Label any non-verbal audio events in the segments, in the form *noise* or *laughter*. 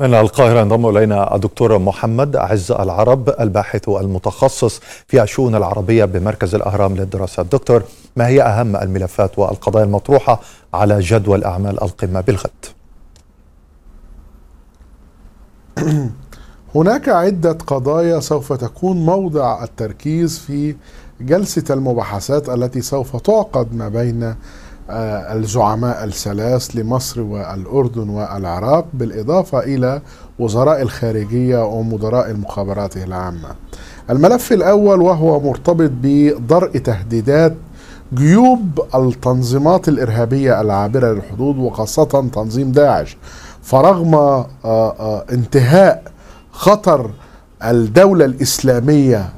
من القاهرة ينضم إلينا الدكتور محمد عز العرب الباحث المتخصص في الشؤون العربية بمركز الأهرام للدراسات دكتور ما هي أهم الملفات والقضايا المطروحة على جدول أعمال القمة بالغد *clears throat* هناك عدة قضايا سوف تكون موضع التركيز في جلسة المباحثات التي سوف تعقد ما بين آه، الزعماء الثلاث لمصر والأردن والعراق بالإضافة إلى وزراء الخارجية ومدراء المخابرات العامة الملف الأول وهو مرتبط بدرء تهديدات جيوب التنظيمات الإرهابية العابرة للحدود وخاصة تنظيم داعش فرغم آه، آه، انتهاء خطر الدولة الإسلامية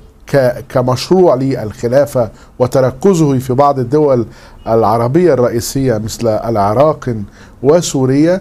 كمشروع للخلافة وتركزه في بعض الدول العربية الرئيسية مثل العراق وسوريا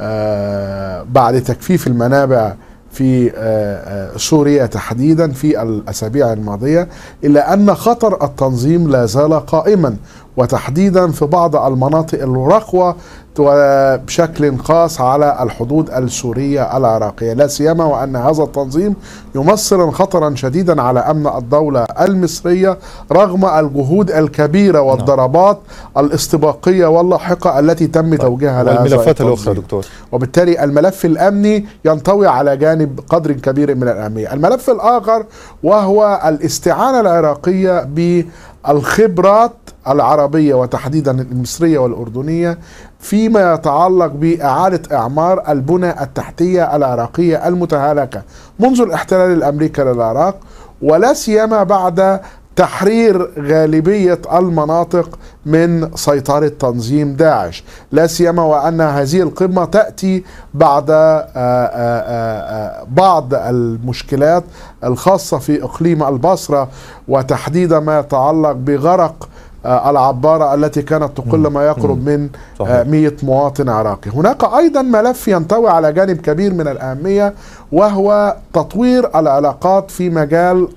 آه، بعد تجفيف المنابع في آه، آه، سوريا تحديدا في الأسابيع الماضية إلا أن خطر التنظيم لا زال قائما وتحديدا في بعض المناطق الرخوة وبشكل خاص على الحدود السورية العراقية لا سيما وأن هذا التنظيم يمثل خطرا شديدا على أمن الدولة المصرية رغم الجهود الكبيرة نعم. والضربات الاستباقية واللاحقة التي تم طيب. توجيهها لهذا والملفات الأخرى دكتور وبالتالي الملف الأمني ينطوي على جانب قدر كبير من الأهمية الملف الآخر وهو الاستعانة العراقية بالخبرات العربية وتحديدا المصرية والأردنية فيما يتعلق بإعادة إعمار البنى التحتية العراقية المتهالكة منذ الاحتلال الأمريكي للعراق ولا سيما بعد تحرير غالبية المناطق من سيطرة تنظيم داعش لا سيما وأن هذه القمة تأتي بعد آه، آه، آه، بعض المشكلات الخاصة في إقليم البصرة وتحديدا ما يتعلق بغرق آه، العبارة التي كانت تقل ما يقرب من 100 آه، مواطن عراقي هناك أيضا ملف ينطوي على جانب كبير من الأهمية وهو تطوير العلاقات في مجال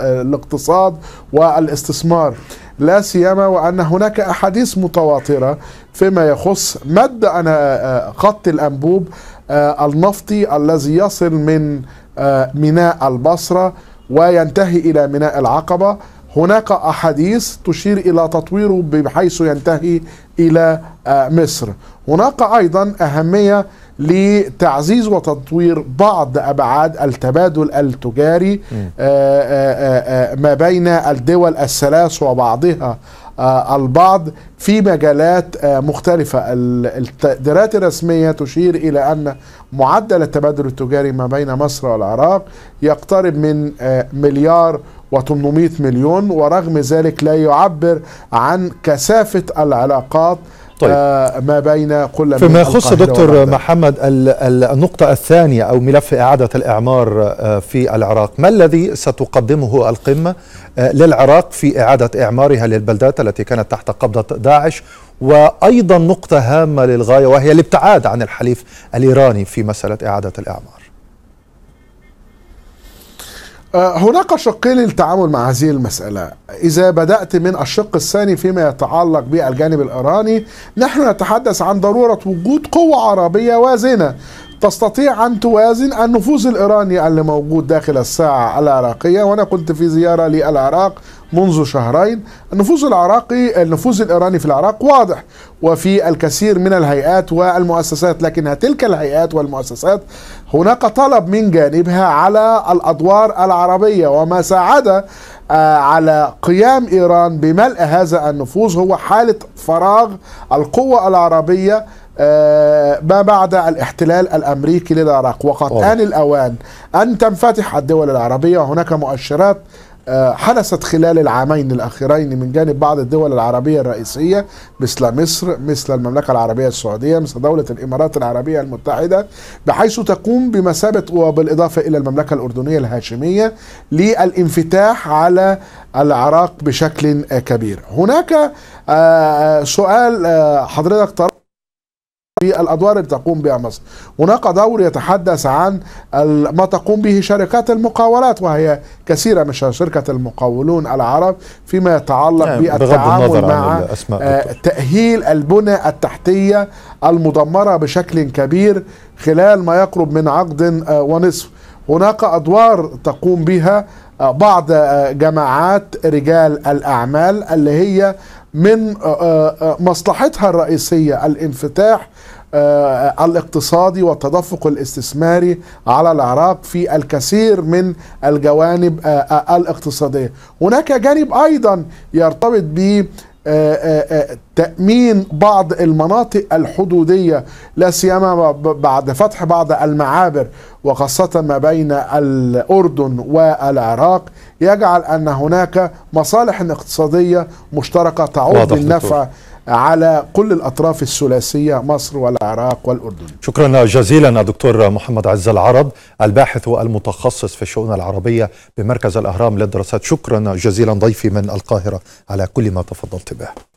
الاقتصاد والاستثمار لا سيما وأن هناك أحاديث متواترة فيما يخص مد أنا آه، خط الأنبوب النفطي الذي يصل من ميناء البصرة وينتهي إلى ميناء العقبة هناك أحاديث تشير إلى تطويره بحيث ينتهي إلى آه، مصر هناك أيضا أهمية لتعزيز وتطوير بعض أبعاد التبادل التجاري آه، آه، ما بين الدول الثلاث وبعضها آه، البعض في مجالات آه، مختلفة التقديرات الرسمية تشير إلى أن معدل التبادل التجاري ما بين مصر والعراق يقترب من آه، مليار و800 مليون ورغم ذلك لا يعبر عن كثافة العلاقات طيب. آه ما بين كل فيما يخص دكتور وبعدها. محمد النقطة الثانية أو ملف إعادة الإعمار في العراق ما الذي ستقدمه القمة آه، للعراق في إعادة إعمارها للبلدات التي كانت تحت قبضة داعش وأيضا نقطة هامة للغاية وهي الابتعاد عن الحليف الإيراني في مسألة إعادة الإعمار آه، هناك شقين للتعامل مع هذه المسألة إذا بدأت من الشق الثاني فيما يتعلق بالجانب الإيراني نحن نتحدث عن ضرورة وجود قوة عربية وازنة تستطيع أن توازن النفوذ الإيراني اللي موجود داخل الساعة العراقية وأنا كنت في زيارة للعراق منذ شهرين النفوذ العراقي النفوذ الإيراني في العراق واضح وفي الكثير من الهيئات والمؤسسات لكنها تلك الهيئات والمؤسسات هناك طلب من جانبها على الأدوار العربية وما ساعد آه، على قيام إيران بملء هذا النفوذ هو حالة فراغ القوة العربية آه، ما بعد الاحتلال الامريكي للعراق وقد أوه. ان الاوان ان تنفتح الدول العربيه وهناك مؤشرات آه، حدثت خلال العامين الاخيرين من جانب بعض الدول العربيه الرئيسيه مثل مصر مثل المملكه العربيه السعوديه مثل دوله الامارات العربيه المتحده بحيث تقوم بمثابه وبالاضافه الى المملكه الاردنيه الهاشميه للانفتاح على العراق بشكل كبير. هناك آه، سؤال حضرتك طرح في الأدوار اللي تقوم بها مصر هناك دور يتحدث عن ما تقوم به شركات المقاولات وهي كثيرة من شركة المقاولون العرب فيما يتعلق يعني بالتعامل مع آه، تأهيل البنى التحتية المدمرة بشكل كبير خلال ما يقرب من عقد آه، ونصف هناك أدوار تقوم بها آه، بعض آه، جماعات رجال الاعمال اللي هي من آه، مصلحتها الرئيسيه الانفتاح الاقتصادي والتدفق الاستثماري على العراق في الكثير من الجوانب الاقتصاديه هناك جانب ايضا يرتبط ب آه، آه، آه، تأمين بعض المناطق الحدودية لا سيما بعد فتح بعض المعابر وخاصة ما بين الأردن والعراق يجعل أن هناك مصالح اقتصادية مشتركة تعود دكتور. على كل الأطراف الثلاثية مصر والعراق والأردن شكرا جزيلا دكتور محمد عز العرب الباحث والمتخصص في الشؤون العربية بمركز الأهرام للدراسات شكرا جزيلا ضيفي من القاهرة على كل ما تفضلت به